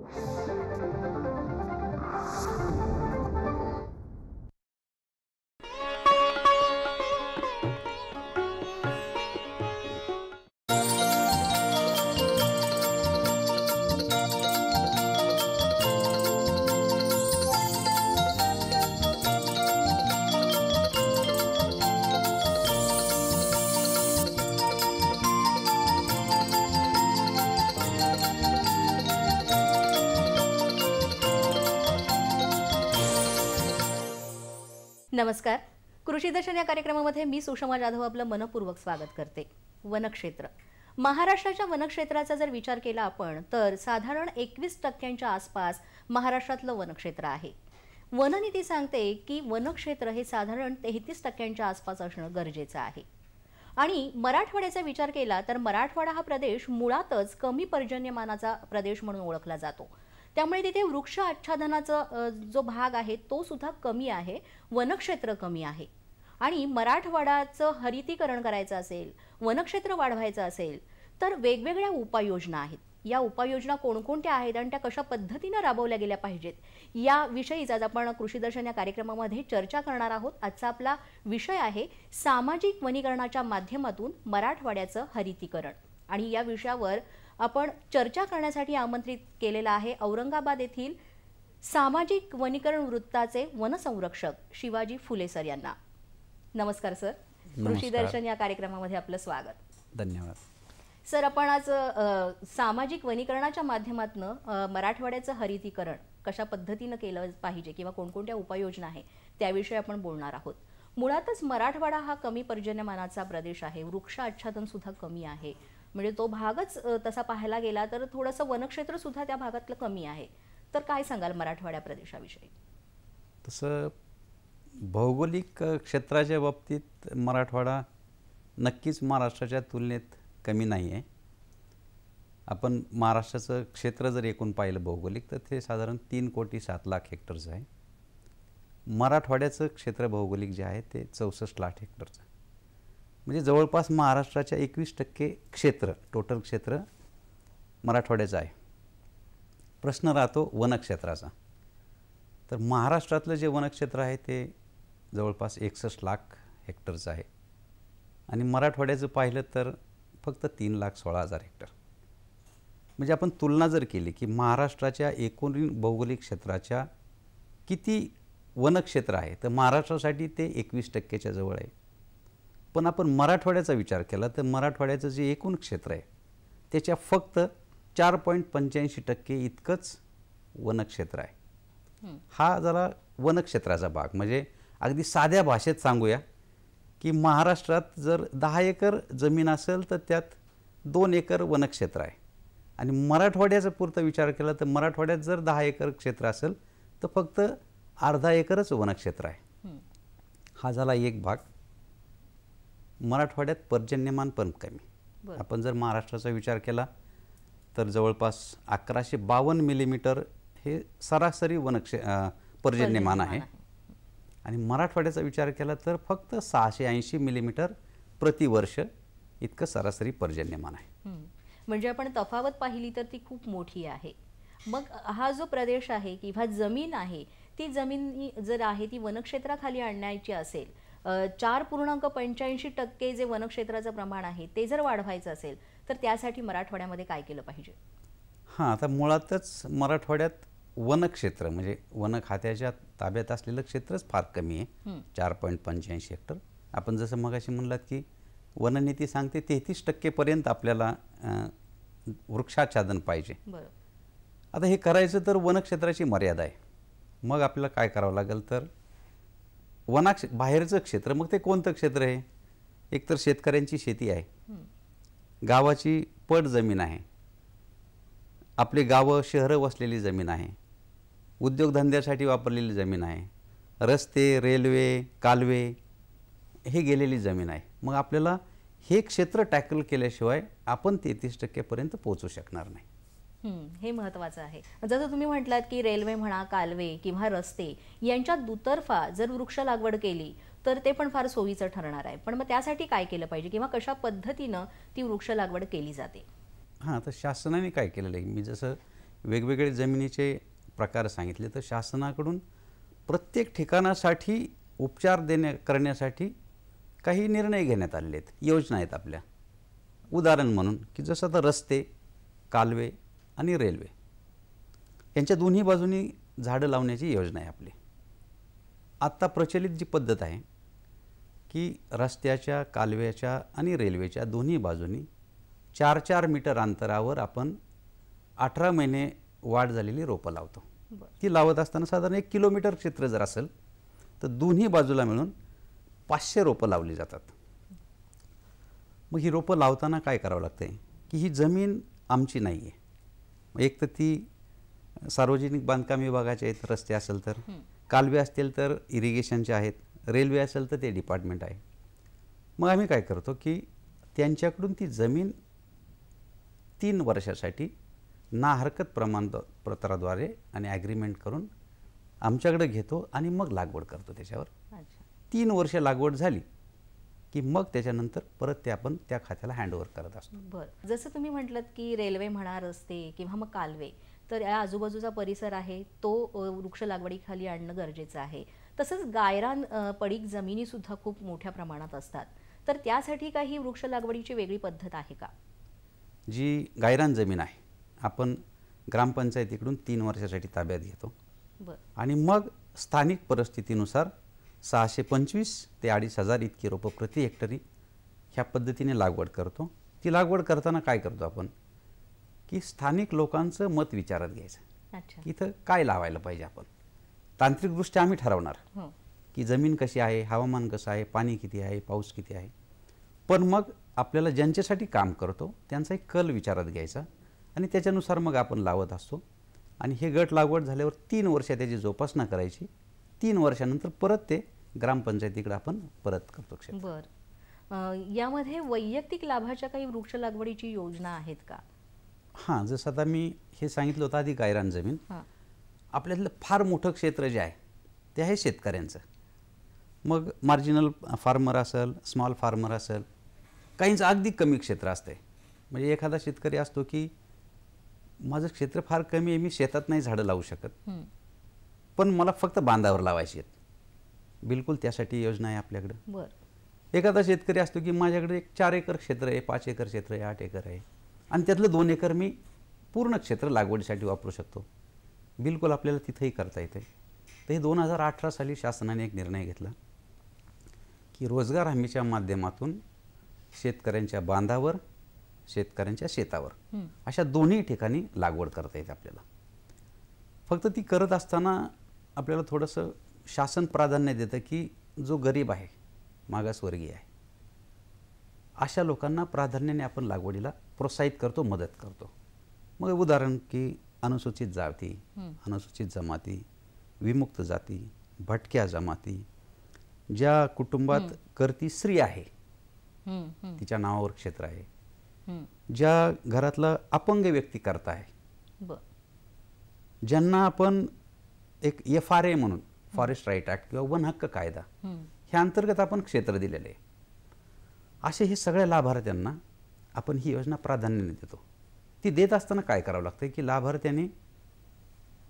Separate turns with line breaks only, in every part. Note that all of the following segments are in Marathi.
you
नमस्कार कृषी दर्शन या कार्यक्रमामध्ये मी सुषमा जाधव आपलं मनपूर्वक स्वागत करते वनक्षेत्र महाराष्ट्राच्या वनक्षेत्राचा जर विचार केला आपण तर साधारण एकवीस टक्क्यांच्या आसपास महाराष्ट्रातलं वनक्षेत्र आहे वननीती सांगते की वनक्षेत्र हे साधारण तेहतीस टक्क्यांच्या आसपास असणं गरजेचं आहे आणि मराठवाड्याचा विचार केला तर मराठवाडा हा प्रदेश मुळातच कमी पर्जन्यमानाचा प्रदेश म्हणून ओळखला जातो त्यामुळे तिथे वृक्ष आच्छादनाचा जो भाग आहे तो सुद्धा कमी आहे वनक्षेत्र कमी आहे आणि मराठवाड्याचं हरितीकरण करायचं असेल वनक्षेत्र वाढवायचं असेल तर वेगवेगळ्या उपाययोजना आहेत या उपाययोजना कोणकोणत्या आहेत आणि त्या कशा पद्धतीनं राबवल्या गेल्या पाहिजेत विषयीच आज आपण कृषी दर्शन या कार्यक्रमामध्ये चर्चा करणार आहोत आजचा आपला विषय आहे सामाजिक वनीकरणाच्या माध्यमातून मराठवाड्याचं हरितीकरण आणि या विषयावर आपण चर्चा करण्यासाठी आमंत्रित केलेला आहे औरंगाबाद येथील सामाजिक वनीकरण वृत्ताचे वनसंरक्षक शिवाजी फुले सर यांना नमस्कार सर कृषी दर्शन या कार्यक्रमामध्ये आपलं स्वागत धन्यवाद सर आपण आज सामाजिक वनीकरणाच्या माध्यमातून मराठवाड्याचं हरितीकरण कशा पद्धतीनं केलं पाहिजे किंवा कोणकोणत्या उपाययोजना आहे त्याविषयी आपण बोलणार आहोत मुळातच मराठवाडा हा कमी पर्जन्यमानाचा प्रदेश आहे वृक्ष आच्छादन सुद्धा कमी आहे म्हणजे तो भागच तसा पाहायला गेला तर थोडंसं वनक्षेत्र सुद्धा त्या भागातलं कमी आहे तर काय सांगाल मराठवाड्या प्रदेशाविषयी
तसं भौगोलिक क्षेत्राच्या बाबतीत मराठवाडा नक्कीच महाराष्ट्राच्या तुलनेत कमी नाही आहे आपण महाराष्ट्राचं क्षेत्र जर एकूण पाहिलं भौगोलिक तर ते साधारण तीन कोटी सात लाख हेक्टरचं आहे मराठवाड्याचं क्षेत्र भौगोलिक जे आहे ते चौसष्ट लाख हेक्टरचं म्हणजे जवळपास महाराष्ट्राच्या एकवीस टक्के क्षेत्र टोटल क्षेत्र मराठवाड्याचं आहे प्रश्न राहतो वनक्षेत्राचा तर महाराष्ट्रातलं जे वनक्षेत्र आहे ते जवळपास एकसष्ट लाख हेक्टरचं आहे आणि मराठवाड्याचं पाहिलं तर फक्त तीन लाख सोळा हजार हेक्टर म्हणजे आपण तुलना जर केली की महाराष्ट्राच्या एकूण भौगोलिक क्षेत्राच्या किती वनक्षेत्र आहे तर महाराष्ट्रासाठी ते एकवीस टक्क्याच्या जवळ आहे पण आपण मराठवाड्याचा विचार केला तर मराठवाड्याचं जे एकूण क्षेत्र आहे त्याच्या फक्त चार पॉईंट पंच्याऐंशी टक्के इतकंच वनक्षेत्र आहे हा जरा वनक्षेत्राचा भाग म्हणजे अगदी साध्या भाषेत सांगूया की महाराष्ट्रात जर दहा एकर जमीन असेल तर त्यात दोन एकर वनक्षेत्र आहे आणि मराठवाड्याचा पुरता विचार केला तर मराठवाड्यात जर दहा एकर क्षेत्र असेल तर फक्त अर्धा एकरच वनक्षेत्र आहे हा झाला एक भाग मराठवाड्यात पर्जन्यमान पण कमी आपण जर महाराष्ट्राचा विचार केला तर जवळपास अकराशे बावन्न मिलीमीटर हे सरासरी वनक्षे पर्जन्यमान आहे आणि मराठवाड्याचा विचार केला तर फक्त सहाशे ऐंशी मिलीमीटर प्रतिवर्ष इतकं सरासरी पर्जन्यमान आहे
म्हणजे आपण तफावत पाहिली तर ती खूप मोठी आहे मग हा जो प्रदेश आहे किंवा जमीन आहे ती जमीन जर आहे ती वनक्षेत्राखाली आणण्याची असेल चार पूर्णांक पंच्याऐंशी टक्के जे वनक्षेत्राचं प्रमाण आहे ते जर वाढवायचं असेल तर त्यासाठी मराठवाड्यामध्ये काय केलं पाहिजे
हां आता मुळातच मराठवाड्यात वनक्षेत्र म्हणजे वन खात्याच्या ताब्यात असलेलं क्षेत्रच फार कमी आहे चार पॉईंट पंच्याऐंशी हेक्टर आपण जसं मग अशी म्हणलात की वननीती सांगते तेहतीस टक्केपर्यंत आपल्याला वृक्षाच्छादन पाहिजे आता हे करायचं तर वनक्षेत्राची मर्यादा आहे मग आपल्याला काय करावं लागेल तर वनाक्ष बाहेरचं क्षेत्र मग ते कोणतं क्षेत्र आहे एकतर शेतकऱ्यांची शेती आहे गावाची पट जमीन आहे आपली गावं शहरं वसलेली जमीन आहे उद्योगधंद्यासाठी वापरलेली जमीन आहे रस्ते रेल्वे कालवे हे गेलेली जमीन आहे मग आपल्याला हे क्षेत्र टॅकल केल्याशिवाय आपण तेहतीस टक्केपर्यंत पोहोचू शकणार नाही
हे महत्त्वाचं आहे जसं तुम्ही म्हटलात की रेल्वे म्हणा कालवे किंवा रस्ते यांच्या दुतर्फा जर वृक्ष लागवड केली तर ते पण फार सोयीचं ठरणार आहे पण मग त्यासाठी काय केलं पाहिजे किंवा कशा पद्धतीनं ती वृक्ष लागवड केली जाते
हां तर शासनाने काय केलेलं आहे मी जसं वेगवेगळे जमिनीचे प्रकार सांगितले तर शासनाकडून प्रत्येक ठिकाणासाठी उपचार देण्या करण्यासाठी काही निर्णय घेण्यात आलेले आहेत योजना आहेत आपल्या उदाहरण म्हणून की जसं आता रस्ते कालवे आणि रेल्वे यांच्या दोन्ही बाजूनी झाडं लावण्याची योजना आहे आपली आत्ता प्रचलित जी पद्धत आहे की रस्त्याच्या कालव्याच्या आणि रेल्वेच्या दोन्ही बाजूनी चार चार मीटर अंतरावर आपण अठरा महिने वाढ झालेली रोपं लावतो ती लावत असताना साधारण एक किलोमीटर क्षेत्र जर असेल तर दोन्ही बाजूला मिळून पाचशे रोपं लावली जातात मग ही रोपं लावताना काय करावं लागतं की ही जमीन आमची नाही आहे एक तर ती सार्वजनिक बांधकाम विभागाचे आहेत रस्ते असेल तर कालवे असतील तर इरिगेशनचे आहेत रेल्वे असेल तर ते डिपार्टमेंट आहे मग आम्ही काय करतो की त्यांच्याकडून ती जमीन तीन वर्षासाठी ना हरकत पत्राद्वारे आणि ॲग्रीमेंट करून आमच्याकडे घेतो आणि मग लागवड करतो त्याच्यावर तीन वर्ष लागवड झाली की मग त्याच्यानंतर परत ते आपण त्या खात्याला हँडओव्हर करत असतो
बरं जसं तुम्ही म्हटलं की रेल्वे म्हणा रस्ते किंवा मग कालवे तर या आजूबाजूचा परिसर आहे तो वृक्ष लागवडीखाली आणणं गरजेचं आहे तसंच गायरान पडीक जमिनीसुद्धा खूप मोठ्या प्रमाणात असतात तर त्यासाठी काही वृक्ष लागवडीची वेगळी पद्धत आहे का
जी गायरान जमीन आहे आपण ग्रामपंचायतीकडून तीन वर्षासाठी ताब्यात घेतो आणि मग स्थानिक परिस्थितीनुसार सहाशे पंचवीस ते अडीच हजार इतकी रोपं प्रति हेक्टरी ह्या पद्धतीने लागवड करतो ती लागवड करताना काय करतो आपण की स्थानिक लोकांचं मत विचारात घ्यायचं की इथं काय लावायला पाहिजे आपण तांत्रिकदृष्ट्या आम्ही ठरवणार हो. की जमीन कशी आहे हवामान कसं आहे पाणी किती आहे पाऊस किती आहे पण मग आपल्याला ज्यांच्यासाठी काम करतो त्यांचा एक कल विचारात घ्यायचा आणि त्याच्यानुसार मग आपण लावत असतो आणि हे गट लागवड झाल्यावर तीन वर्ष त्याची जोपासना करायची तीन वर्षानंतर परत ते ग्रामपंचायतीकडे आपण परत करतो क्षेत्र
बर यामध्ये वैयक्तिक लाभाच्या काही वृक्ष लागवडीची योजना आहेत का
हां जसं आता मी हे सांगितलं होतं आधी कायरान जमीन आपल्यातलं फार मोठं क्षेत्र जे आहे ते आहे शेतकऱ्यांचं मग मार्जिनल फार्मर असेल स्मॉल फार्मर असेल काहींचं अगदी कमी क्षेत्र असते म्हणजे एखादा शेतकरी असतो की माझं क्षेत्र फार कमी आहे मी शेतात नाही झाडं लावू शकत पण मला फक्त बांधावर लावायची आहेत बिलकुल त्यासाठी योजना आहे आपल्याकडं
बरं
एखादा शेतकरी असतो की माझ्याकडे एक चार एकर क्षेत्र आहे पाच एकर क्षेत्र आहे आठ एकर आहे आणि त्यातलं दोन एकर मी पूर्ण क्षेत्र लागवडीसाठी वापरू शकतो बिलकुल आपल्याला तिथेही करता येते तर हे दोन हजार अठरा साली शासनाने एक निर्णय घेतला की रोजगार हमीच्या माध्यमातून शेतकऱ्यांच्या बांधावर शेतकऱ्यांच्या शेतावर अशा दोन्ही ठिकाणी लागवड करता येते आपल्याला फक्त ती करत असताना आपल्याला थोडंसं शासन प्राधान्य देतं की जो गरीब आहे मागासवर्गीय आहे अशा लोकांना प्राधान्याने आपण लागवडीला प्रोत्साहित करतो मदत करतो मग उदाहरण की अनुसूचित जाती अनुसूचित जमाती विमुक्त जाती भटक्या जमाती ज्या कुटुंबात करती स्त्री आहे तिच्या नावावर क्षेत्र आहे ज्या घरातला अपंग व्यक्ती करता
आहे
ज्यांना आपण एक एफ आर ए म्हणून फॉरेस्ट राईट ऍक्ट किंवा वन हक्क कायदा ह्या अंतर्गत आपण क्षेत्र दिलेले आहे असे हे सगळ्या लाभार्थ्यांना आपण ही योजना प्राधान्याने देतो ती देत असताना काय करावं लागतं की लाभार्थ्याने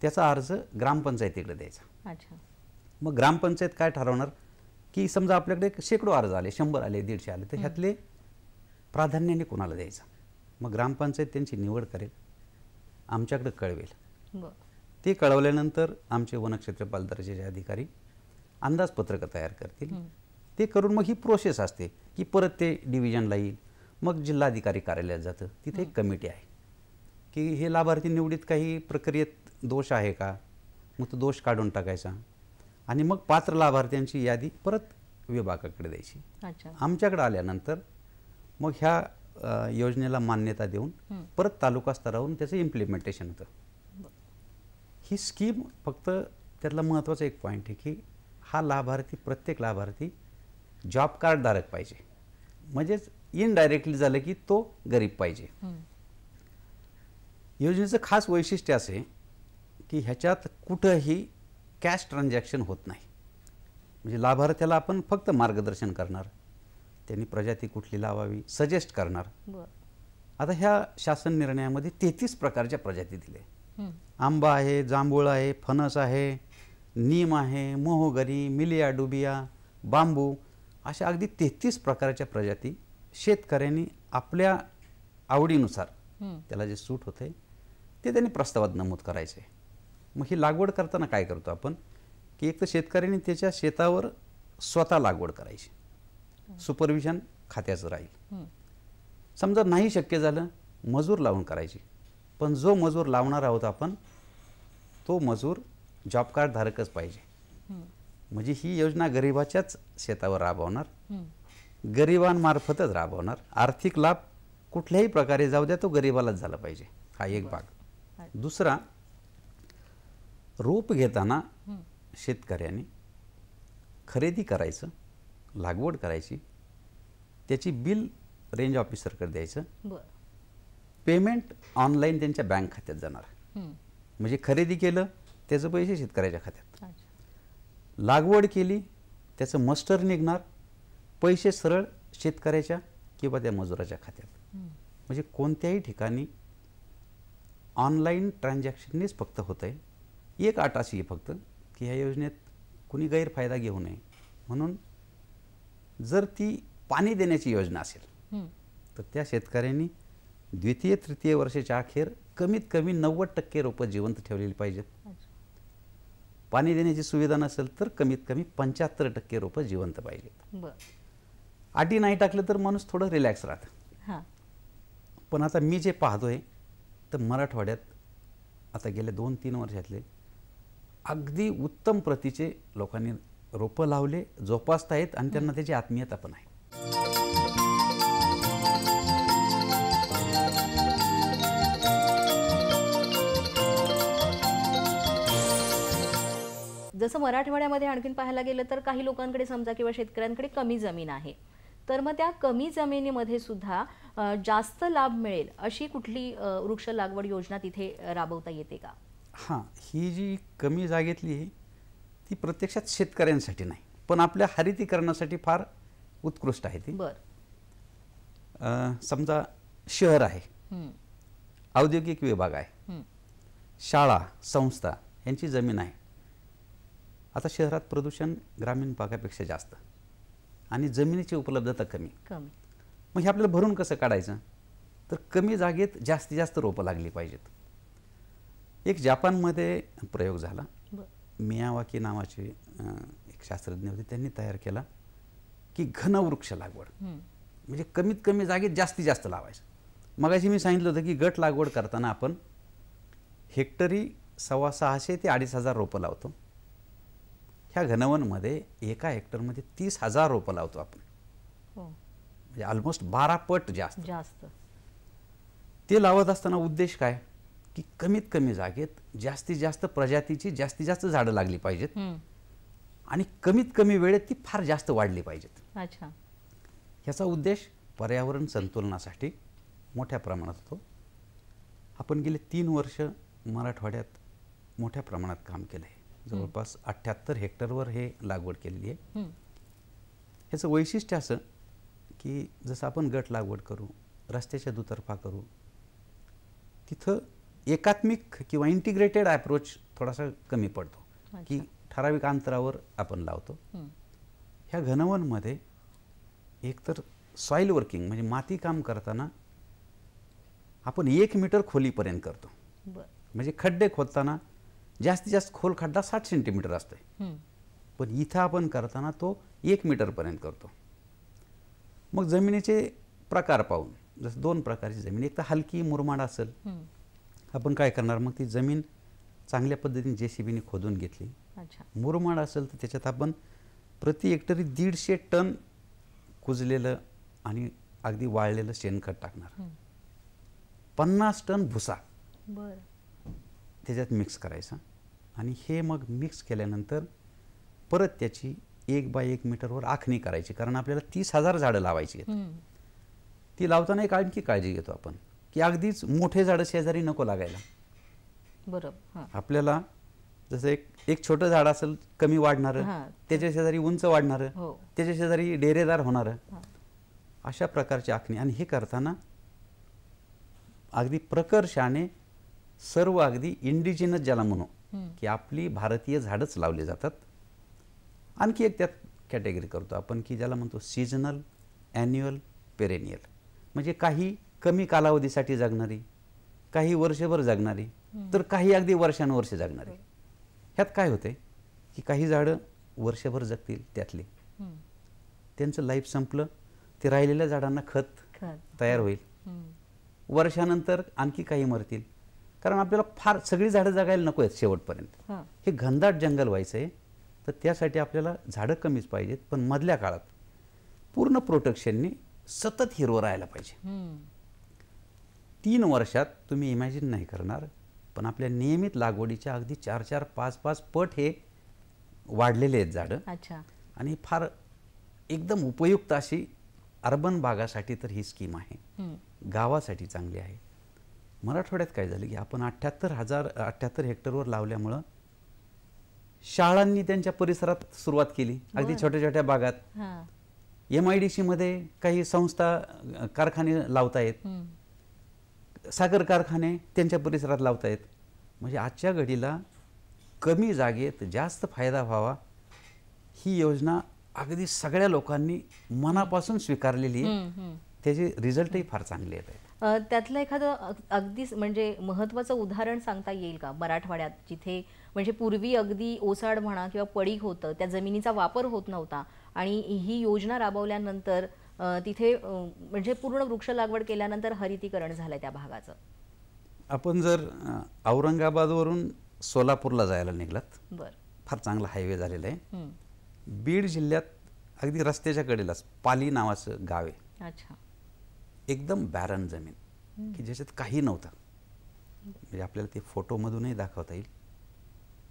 त्याचा अर्ज ग्रामपंचायतीकडे द्यायचा अच्छा मग ग्रामपंचायत काय ठरवणार की समजा आपल्याकडे शेकडो अर्ज आले शंभर आले दीडशे आले तर ह्यातले प्राधान्याने कोणाला द्यायचा मग ग्रामपंचायत त्यांची निवड करेल आमच्याकडे कळवेल ते कळवल्यानंतर आमचे वनक्षेत्रपाल पालदर्जेचे अधिकारी अंदाजपत्रकं तयार करतील ते करून मग ही प्रोसेस असते की परत ते डिव्हिजनला येईल मग जिल्हाधिकारी कार्यालयात जातं तिथे एक कमिटी आहे की हे लाभार्थी निवडीत काही प्रक्रियेत दोष आहे का मग तो दोष काढून टाकायचा आणि मग पात्र लाभार्थ्यांची यादी परत विभागाकडे द्यायची आमच्याकडे आल्यानंतर मग ह्या योजनेला मान्यता देऊन परत तालुका स्तरावरून त्याचं इम्प्लिमेंटेशन होतं ही स्कीम फक्त त्यातला महत्त्वाचा एक पॉईंट आहे की हा लाभार्थी प्रत्येक लाभार्थी जॉब धारक पाहिजे म्हणजेच इनडायरेक्टली झालं की तो गरीब पाहिजे योजनेचं खास वैशिष्ट्य असे की ह्याच्यात कुठंही कॅश ट्रान्झॅक्शन होत नाही म्हणजे लाभार्थ्याला आपण फक्त मार्गदर्शन करणार त्यांनी प्रजाती कुठली लावावी सजेस्ट करणार आता ह्या शासन निर्णयामध्ये तेहतीस प्रकारच्या प्रजाती दिल्या आंबा आहे जांभूळ आहे फणस आहे नीम आहे मोहगरी मिलिया डुबिया बांबू अशा अगदी तेहतीस प्रकारच्या प्रजाती शेतकऱ्यांनी आपल्या आवडीनुसार त्याला जे सूट होते ते त्यांनी प्रस्तावात नमूद करायचे मग ही लागवड करताना काय करतो आपण की एक तर शेतकऱ्यांनी त्याच्या शेतावर स्वतः लागवड करायची सुपरविजन खात्याचं राहील समजा नाही शक्य झालं मजूर लावून करायची पण जो मजूर लावणार आहोत आपण तो मजूर जॉब धारकच पाहिजे म्हणजे ही योजना गरिबाच्याच शेतावर राबवणार गरिबांमार्फतच राबवणार आर्थिक लाभ कुठल्याही प्रकारे जाऊ द्या तो गरिबालाच झाला पाहिजे हा एक भाग दुसरा रोप घेताना शेतकऱ्याने खरेदी करायचं लागवड करायची त्याची बिल रेंज ऑफिसरकडे द्यायचं पेमेंट ऑनलाईन त्यांच्या बँक खात्यात जाणार म्हणजे खरेदी केलं त्याचं पैसे शेतकऱ्याच्या खात्यात लागवड केली त्याचं मस्टर निघणार पैसे सरळ शेतकऱ्याच्या किंवा त्या मजुराच्या खात्यात
म्हणजे
कोणत्याही ठिकाणी ऑनलाईन ट्रान्झॅक्शननेच फक्त होत आहे एक आट अशी आहे फक्त की ह्या योजनेत कुणी गैरफायदा घेऊ नये म्हणून जर ती पाणी देण्याची योजना असेल तर त्या शेतकऱ्यांनी द्वितीय तृतीय वर्षाच्या अखेर कमीत कमी नव्वद टक्के रोपं जिवंत ठेवलेली पाहिजेत पाणी देण्याची सुविधा नसेल तर कमीत कमी पंच्याहत्तर टक्के रोपं जिवंत पाहिजेत आटी नाही टाकलं तर माणूस थोडं रिलॅक्स राहत पण आता मी जे पाहतोय तर मराठवाड्यात आता गेल्या दोन तीन वर्षातले अगदी उत्तम प्रतीचे लोकांनी रोपं लावले जोपासतायत आणि त्यांना त्याची आत्मीयता पण आहे
जसं मराठवाड्यामध्ये आणखीन पाहायला गेलं तर काही लोकांकडे समजा किंवा शेतकऱ्यांकडे कमी जमीन आहे तर मग त्या कमी जमिनीमध्ये सुद्धा जास्त लाभ मिळेल अशी कुठली वृक्ष लागवड योजना तिथे राबवता येते का
हां ही जी कमी जागेतली ती प्रत्यक्षात शेतकऱ्यांसाठी नाही पण आपल्या हरितीकरणासाठी फार उत्कृष्ट आहे ती बर समजा शहर आहे औद्योगिक विभाग आहे शाळा संस्था यांची जमीन आहे आता शहरात प्रदूषण ग्रामीण भागापेक्षा जास्त आणि जमिनीची उपलब्धता कमी कमी मग हे आपल्याला भरून कसं काढायचं तर कमी जागेत जास्तीत जास्त रोपं लागली पाहिजेत एक जपानमध्ये प्रयोग झाला मियावाकी नावाचे एक शास्त्रज्ञ होते त्यांनी तयार केला की घनवृक्ष लागवड
म्हणजे
कमीत कमी जागेत जास्तीत जास्त लावायचं अशी मी सांगितलं होतं की गट लागवड करताना आपण हेक्टरी सव्वा सहाशे ते अडीच हजार रोपं लावतो ह्या घनवनमध्ये एका हेक्टरमध्ये तीस हजार रोपं लावतो आपण
हो. म्हणजे
ऑलमोस्ट बारा पट जास्त जास्त ते लावत असताना उद्देश काय की कमीत कमी जागेत जास्तीत जास्त प्रजातीची जास्तीत जास्त झाडं लागली पाहिजेत
आणि
कमीत कमी वेळेत ती फार जास्त वाढली पाहिजेत अच्छा ह्याचा उद्देश पर्यावरण संतुलनासाठी मोठ्या प्रमाणात होतो आपण गेले तीन वर्ष मराठवाड्यात मोठ्या प्रमाणात काम केलं आहे जवळपास अठ्ठ्याहत्तर हेक्टरवर हे लागवड केलेली आहे ह्याचं वैशिष्ट्य असं की जसं आपण गट लागवड करू रस्त्याच्या दुतर्फा करू तिथं एकात्मिक किंवा इंटिग्रेटेड अप्रोच थोडासा कमी पडतो की ठराविक अंतरावर आपण लावतो
ह्या
घनवनमध्ये एकतर सॉईल वर्किंग म्हणजे माती काम करताना आपण एक मीटर खोलीपर्यंत करतो म्हणजे खड्डे खोदताना जास्तीत जास्त खोल खड्डा साठ सेंटीमीटर असतोय पण इथं आपण करताना तो एक मीटरपर्यंत करतो मग जमिनीचे प्रकार पाहून जसं दोन प्रकारची जमीन एक तर हलकी मुरमाड असेल आपण काय करणार मग ती जमीन चांगल्या पद्धतीने जे सीबीने खोदून घेतली मुरमाड असेल तर त्याच्यात आपण प्रति हेक्टरी दीडशे टन कुजलेलं आणि अगदी वाळलेलं शेणखत टाकणार पन्नास टन भुसा त्याच्यात मिक्स करायचा आणि हे मग मिक्स केल्यानंतर परत त्याची एक बाय एक मीटरवर आखणी करायची कारण आपल्याला तीस हजार झाडं लावायची आहेत ती लावताना एक आणखी काळजी घेतो आपण की अगदीच मोठे झाडं शेजारी नको लागायला बरोबर आपल्याला जसं एक एक छोटं झाड असेल कमी वाढणार त्याच्या शेजारी उंच वाढणार हो. त्याच्या शेजारी डेरेदार होणार अशा प्रकारची आखणी आणि हे करताना अगदी प्रकर्षाने सर्व अगदी इंडिजिनस ज्याला म्हणू की आपली भारतीय झाडच लावली जातात आणखी एक त्यात कॅटेगरी करतो आपण की ज्याला म्हणतो सीजनल ॲन्युअल पेरेनियल म्हणजे काही कमी कालावधीसाठी जगणारी काही वर्षभर जगणारी तर काही अगदी वर्षानुवर्ष जगणारी ह्यात काय होते की काही झाडं वर्षभर जगतील त्यातली त्यांचं लाईफ संपलं ते राहिलेल्या झाडांना खत तयार होईल वर्षानंतर आणखी काही मरतील कारण आपल्याला फार सगळी झाडं जगायला नको आहेत शेवटपर्यंत हे घनदाट जंगल व्हायचं आहे तर त्यासाठी आपल्याला झाडं कमीच पाहिजेत पण मधल्या काळात पूर्ण प्रोटेक्शनने सतत हिरवं राहायला पाहिजे तीन वर्षात तुम्ही इमॅजिन नाही करणार पण आपल्या नियमित लागवडीच्या अगदी चार चार पाच पाच पट हे वाढलेले आहेत झाडं आणि फार एकदम उपयुक्त अशी अर्बन भागासाठी तर ही स्कीम आहे गावासाठी चांगली आहे मराठवाड्यात काय झालं की आपण अठ्ठ्याहत्तर हजार अठ्ठ्याहत्तर हेक्टरवर लावल्यामुळं शाळांनी त्यांच्या परिसरात सुरुवात केली अगदी छोट्या छोट्या भागात एम आय डी सीमध्ये काही संस्था कारखाने लावतायत साखर कारखाने त्यांच्या परिसरात लावतायत म्हणजे आजच्या घडीला कमी जागेत जास्त फायदा व्हावा ही योजना अगदी सगळ्या लोकांनी मनापासून स्वीकारलेली आहे त्याचे रिझल्टही फार चांगले येत आहेत
त्यातलं एखादं अगदीच म्हणजे महत्त्वाचं उदाहरण सांगता येईल का मराठवाड्यात जिथे म्हणजे पूर्वी अगदी ओसाड म्हणा किंवा पडीक होतं त्या जमिनीचा वापर होत नव्हता आणि ही योजना राबवल्यानंतर तिथे म्हणजे पूर्ण वृक्ष लागवड केल्यानंतर हरितीकरण झालं त्या भागाचं
आपण जर औरंगाबादवरून सोलापूरला जायला निघलात बर फार चांगला हायवे झालेला आहे बीड जिल्ह्यात अगदी रस्त्याच्या कडेलाच पाली नावाचं गाव आहे अच्छा एकदम बॅरन जमीन की ज्याच्यात काही नव्हतं म्हणजे आपल्याला ते फोटो फोटोमधूनही दाखवता येईल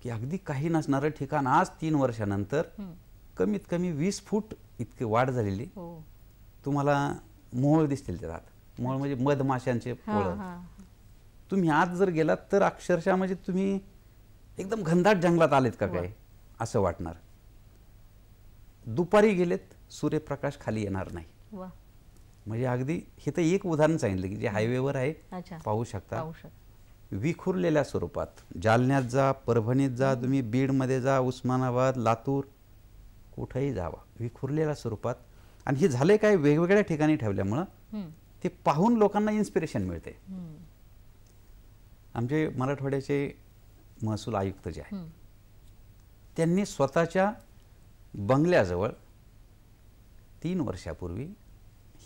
की अगदी काही नसणारं ठिकाण आज तीन वर्षानंतर कमीत कमी वीस फूट इतकी वाढ झालेली हो. तुम्हाला मोळ दिसतील त्यात मोळ म्हणजे मधमाशांचे पोळ तुम्ही आज जर गेलात तर अक्षरशः म्हणजे तुम्ही एकदम घनदाट जंगलात आलेत का काय असं वाटणार दुपारी गेलेत सूर्यप्रकाश खाली येणार नाही म्हणजे अगदी हे तर एक उदाहरण सांगितलं की जे हायवेवर आहे पाहू शकता विखुरलेल्या स्वरूपात जालन्यात जा परभणीत जा तुम्ही बीडमध्ये जा उस्मानाबाद लातूर कुठेही जावा विखुरलेल्या स्वरूपात आणि हे झाले काय वेगवेगळ्या ठिकाणी ठेवल्यामुळं ते पाहून लोकांना इन्स्पिरेशन मिळते आमचे मराठवाड्याचे महसूल आयुक्त जे आहे त्यांनी स्वतःच्या बंगल्याजवळ तीन वर्षापूर्वी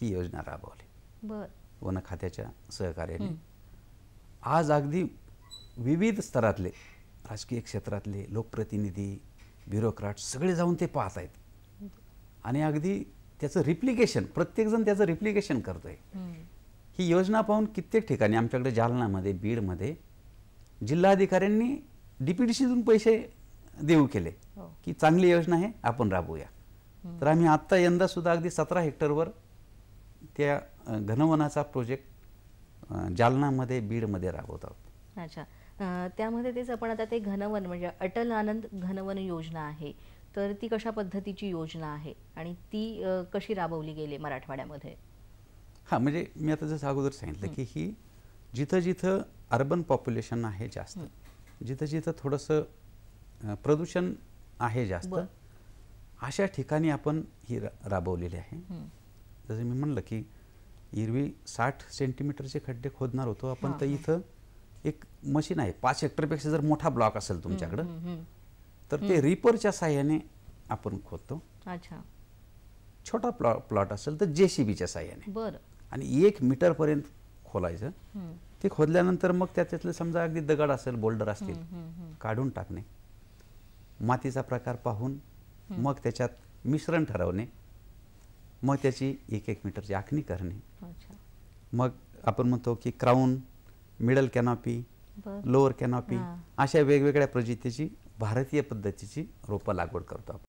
ही योजना राबवली वन खात्याच्या सहकार्याने आज अगदी विविध स्तरातले राजकीय क्षेत्रातले लोकप्रतिनिधी ब्युरोक्रॅट सगळे जाऊन ते पाहत आहेत आणि अगदी त्याचं रिप्लिकेशन प्रत्येकजण त्याचं रिप्लिकेशन करतोय ही योजना पाहून कित्येक ठिकाणी आमच्याकडे जालनामध्ये बीडमध्ये जिल्हाधिकाऱ्यांनी डीपीडीसीतून पैसे देऊ केले हो. की चांगली योजना आहे आपण राबवूया तर आम्ही आत्ता यंदा सुद्धा अगदी सतरा हेक्टरवर त्या घनवनाचा प्रोजेक्ट जालनामध्ये बीडमध्ये राबवत आहोत
अच्छा त्यामध्ये तेच आपण आता ते घनवन म्हणजे अटल आनंद घनवन योजना आहे तर ती कशा पद्धतीची योजना आहे आणि ती कशी राबवली गेली मराठवाड्यामध्ये
हां म्हणजे मी आता जसं अगोदर सांगितलं की ही जिथं जिथं अर्बन पॉप्युलेशन आहे जास्त जिथं जिथं थोडंसं प्रदूषण आहे जास्त अशा ठिकाणी आपण ही राबवलेली आहे जसं मी म्हणलं की एरवी साठ सेंटीमीटरचे खड्डे खोदणार होतो आपण तर इथं एक मशीन आहे पाच हेक्टरपेक्षा जर मोठा ब्लॉक असेल तुमच्याकडं तर ते रिपरच्या साह्याने आपण खोदतो छोटा प्लॉट असेल तर जेसीबीच्या साह्याने आणि एक मीटर पर्यंत खोलायचं ते खोदल्यानंतर मग त्याच्यातलं समजा अगदी दगड असेल बोल्डर असतील काढून टाकणे मातीचा प्रकार पाहून मग त्याच्यात मिश्रण ठरवणे मग त्याची एक एक मीटरची आखणी करणे मग आपण म्हणतो की crown middle canopy lower canopy अशा वेगवेगळ्या प्रजातीची भारतीय पद्धतीची रोपं लागवड करतो आपण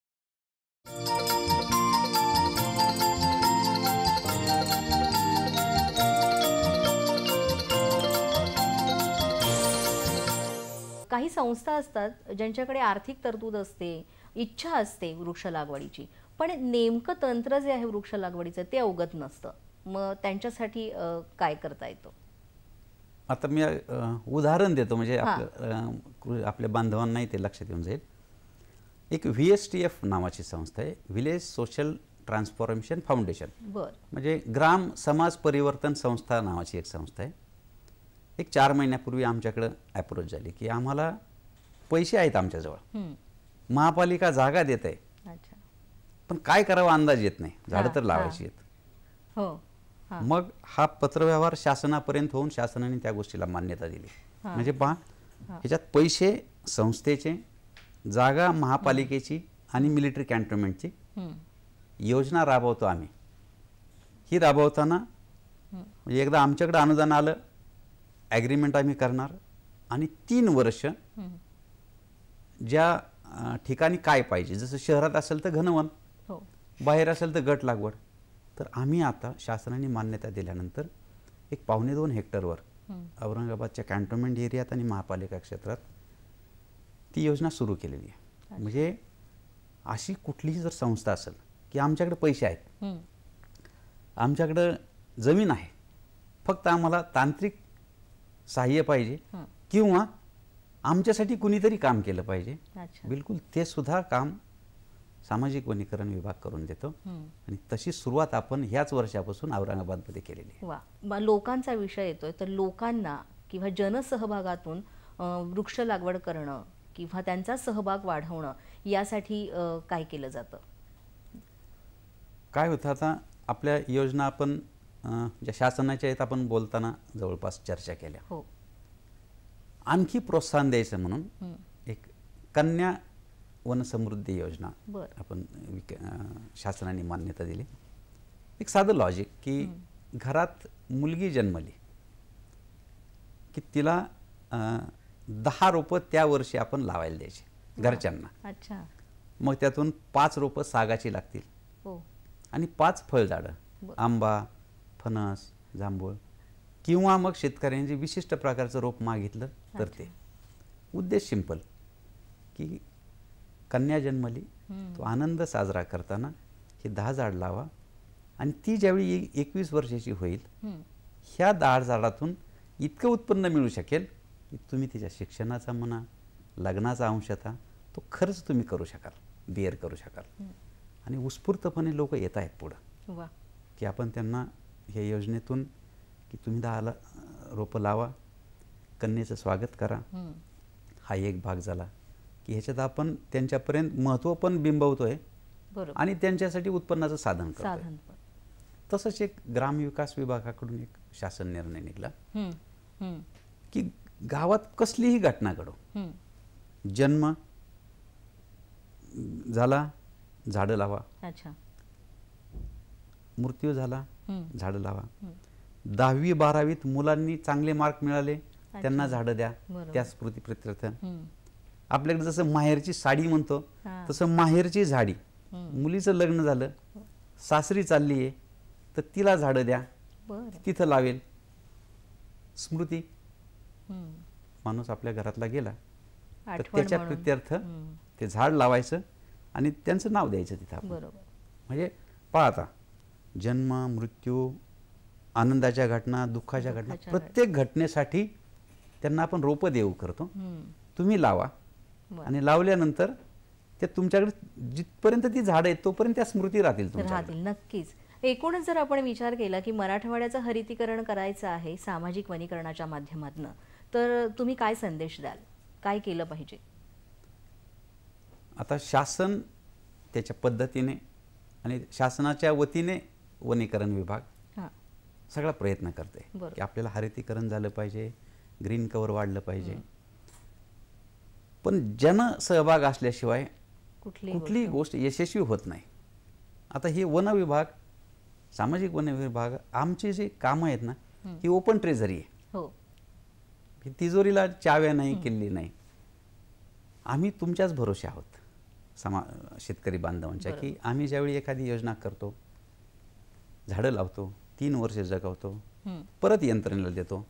काही संस्था असतात ज्यांच्याकडे आर्थिक तरतूद असते इच्छा असते वृक्ष लागवडीची पण नेमकं तंत्र जे आहे वृक्ष लागवडीचं ते अवगत नसतं मग त्यांच्यासाठी काय करता येतं
आता मी उदाहरण देतो म्हणजे आपल्या बांधवांना बांधवांनाही ते लक्षात येऊन जाईल एक व्ही एस टी एफ नावाची संस्था आहे व्हिलेज सोशल ट्रान्सफॉर्मेशन फाउंडेशन म्हणजे ग्राम समाज परिवर्तन संस्था नावाची एक संस्था आहे एक चार महिन्यापूर्वी आमच्याकडं अप्रोच झाली की आम्हाला पैसे आहेत आमच्याजवळ महापालिका जागा देत आहे पण काय करावा अंदाज येत नाही झाडं तर लावायची आहेत हो मग हा पत्रव्यवहार शासनापर्यंत होऊन शासनाने त्या गोष्टीला मान्यता दिली म्हणजे पहा ह्याच्यात पैसे संस्थेचे जागा महापालिकेची आणि मिलिटरी कॅन्टोनमेंटची योजना राबवतो आम्ही ही राबवताना म्हणजे एकदा आमच्याकडे अनुदान आलं ॲग्रीमेंट आम्ही करणार आणि तीन वर्ष ज्या ठिकाणी काय पाहिजे जसं शहरात असेल तर घनवन बाहेर असेल तर गट लागवड तर आम्ही आता शासनाने मान्यता दिल्यानंतर एक पावणे दोन हेक्टरवर औरंगाबादच्या कॅन्टोनमेंट एरियात आणि महापालिका क्षेत्रात ती योजना सुरू केलेली आहे म्हणजे अशी कुठलीही जर संस्था असेल की आमच्याकडे पैसे आहेत आमच्याकडं जमीन आहे फक्त आम्हाला तांत्रिक सहाय्य पाहिजे किंवा आमच्यासाठी कुणीतरी काम केलं पाहिजे बिलकुल ते सुद्धा काम सामाजिक वनीकरण विभाग करून देतो आणि तशी सुरुवात आपण ह्याच वर्षापासून औरंगाबाद मध्ये केलेली
वा लोकांचा विषय येतोय तर लोकांना किंवा जनसहभागातून वृक्ष लागवड करणं किंवा त्यांचा सहभाग वाढवणं यासाठी काय केलं जातं
काय होतं आता आपल्या योजना आपण ज्या शासनाच्या आहेत आपण बोलताना जवळपास चर्चा केल्या हो आणखी प्रोत्साहन द्यायचं म्हणून एक कन्या वनसमृद्धी योजना आपण शासनाने मान्यता दिली एक साधं लॉजिक की घरात मुलगी जन्मली की तिला दहा रोपं त्या वर्षी आपण लावायला द्यायचे घरच्यांना अच्छा मग त्यातून पाच रोपं सागाची लागतील हो. आणि पाच फळझाडं आंबा फणस जांभूळ किंवा मग शेतकऱ्यांनी विशिष्ट प्रकारचं रोप मागितलं तर ते उद्देश सिंपल की कन्या जन्मली तो आनंद साजरा करताना हे दहा झाड लावा आणि ती ज्यावेळी एकवीस वर्षाची होईल ह्या दहा झाडातून इतकं उत्पन्न मिळू शकेल की तुम्ही तिच्या शिक्षणाचा म्हणा लग्नाचा अंशता तो खर्च तुम्ही करू शकाल बिअर करू शकाल आणि उत्स्फूर्तपणे लोक येत आहेत
पुढं
की आपण त्यांना ह्या योजनेतून की तुम्ही दहाला रोपं लावा कन्येचं स्वागत करा हा एक भाग झाला ह्याच्यात आपण त्यांच्यापर्यंत महत्व पण बिंबवतोय आणि त्यांच्यासाठी उत्पन्नाचं साधन करतो तसंच एक ग्रामविकास विभागाकडून एक शासन निर्णय निघला की गावात कसलीही घटना घडो जन्म झाला झाड लावा मृत्यू झाला झाड लावा दहावी बारावीत मुलांनी चांगले मार्क मिळाले त्यांना झाड द्या त्या स्मृती प्रत्यर्थ आपल्याकडे जसं माहेरची साडी म्हणतो तसं माहेरची झाडी मुलीचं लग्न झालं सासरी चालली आहे तर तिला झाडं द्या तिथं लावेल स्मृती माणूस आपल्या घरातला गेला तर त्याच्या प्रित्यर्थ ते झाड लावायचं आणि त्यांचं नाव द्यायचं तिथं
म्हणजे
पाहता जन्म मृत्यू आनंदाच्या घटना दुःखाच्या घटना प्रत्येक घटनेसाठी त्यांना आपण रोप देऊ करतो तुम्ही लावा आणि लावल्यानंतर त्या तुमच्याकडे जिथपर्यंत ती झाड आहेत तोपर्यंत त्या स्मृती राहतील राहतील
नक्कीच एकूणच जर आपण विचार केला की मराठवाड्याचं हरितीकरण करायचं आहे सामाजिक वनीकरणाच्या माध्यमातून तर तुम्ही काय संदेश द्याल काय केलं पाहिजे
आता शासन त्याच्या पद्धतीने आणि शासनाच्या वतीने वनीकरण विभाग सगळा प्रयत्न करते की आपल्याला हरितीकरण झालं पाहिजे ग्रीन कवर वाढलं पाहिजे पण जनसहभाग असल्याशिवाय
कुठली
गोष्ट यशस्वी होत नाही आता हे वन विभाग सामाजिक वन विभाग आमचे जे कामं आहेत ना हो. ही ओपन ट्रेझरी
आहे
तिजोरीला चाव्या नाही किल्ली नाही आम्ही तुमच्याच भरोसे आहोत समा शेतकरी बांधवांच्या की आम्ही ज्यावेळी एखादी योजना करतो झाडं लावतो तीन वर्ष जगवतो परत यंत्रणेला देतो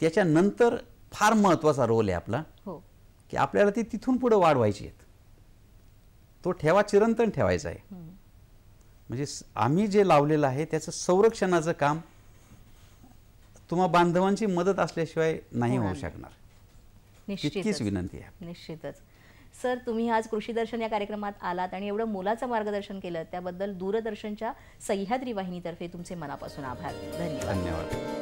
त्याच्यानंतर फार महत्त्वाचा रोल आहे आपला हो की आपल्याला ती तिथून पुढे वाढवायची आहेत तो ठेवा चिरंतन ठेवायचा आहे म्हणजे आम्ही जे लावलेलं आहे त्याचं संरक्षणाचं काम तुम्हा बांधवांची मदत असल्याशिवाय नाही होऊ शकणार
निश्चितच विनंती आहे निश्चितच सर तुम्ही आज कृषी दर्शन या कार्यक्रमात आलात आणि एवढं मोलाचं मार्गदर्शन केलं त्याबद्दल दूरदर्शनच्या सह्याद्री वाहिनीतर्फे तुमचे मनापासून आभार
धन्यवाद
धन्यवाद